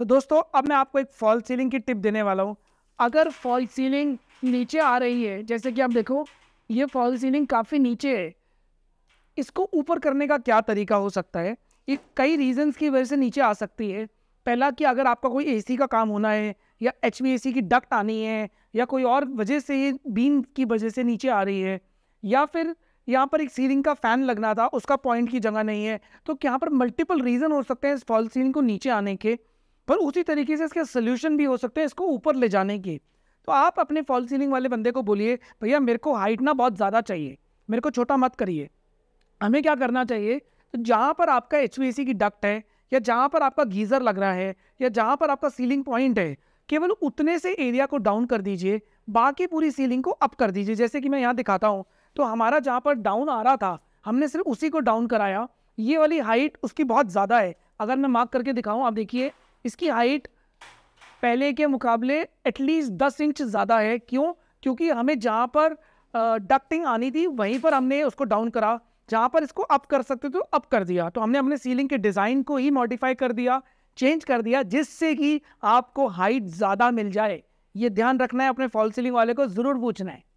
तो दोस्तों अब मैं आपको एक फॉल सीलिंग की टिप देने वाला हूँ अगर फॉल सीलिंग नीचे आ रही है जैसे कि आप देखो ये फॉल सीलिंग काफ़ी नीचे है इसको ऊपर करने का क्या तरीका हो सकता है ये कई रीजंस की वजह से नीचे आ सकती है पहला कि अगर आपका कोई एसी का काम होना है या एच की डक्ट आनी है या कोई और वजह से ये बीम की वजह से नीचे आ रही है या फिर यहाँ पर एक सीलिंग का फ़ैन लगना था उसका पॉइंट की जगह नहीं है तो यहाँ पर मल्टीपल रीज़न हो सकते हैं इस फॉल सीलिंग को नीचे आने के पर उसी तरीके से इसके सोल्यूशन भी हो सकते हैं इसको ऊपर ले जाने के तो आप अपने फॉल सीलिंग वाले बंदे को बोलिए भैया मेरे को हाइट ना बहुत ज़्यादा चाहिए मेरे को छोटा मत करिए हमें क्या करना चाहिए तो जहाँ पर आपका एच की डक्ट है या जहाँ पर आपका गीज़र लग रहा है या जहाँ पर आपका सीलिंग पॉइंट है केवल उतने से एरिया को डाउन कर दीजिए बाकी पूरी सीलिंग को अप कर दीजिए जैसे कि मैं यहाँ दिखाता हूँ तो हमारा जहाँ पर डाउन आ रहा था हमने सिर्फ उसी को डाउन कराया ये वाली हाइट उसकी बहुत ज़्यादा है अगर मैं मार्क करके दिखाऊँ आप देखिए इसकी हाइट पहले के मुकाबले एटलीस्ट दस इंच ज़्यादा है क्यों क्योंकि हमें जहाँ पर डक्टिंग आनी थी वहीं पर हमने उसको डाउन करा जहाँ पर इसको अप कर सकते थे अप कर दिया तो हमने अपने सीलिंग के डिज़ाइन को ही मॉडिफाई कर दिया चेंज कर दिया जिससे कि आपको हाइट ज़्यादा मिल जाए ये ध्यान रखना है अपने फॉल सीलिंग वाले को ज़रूर पूछना है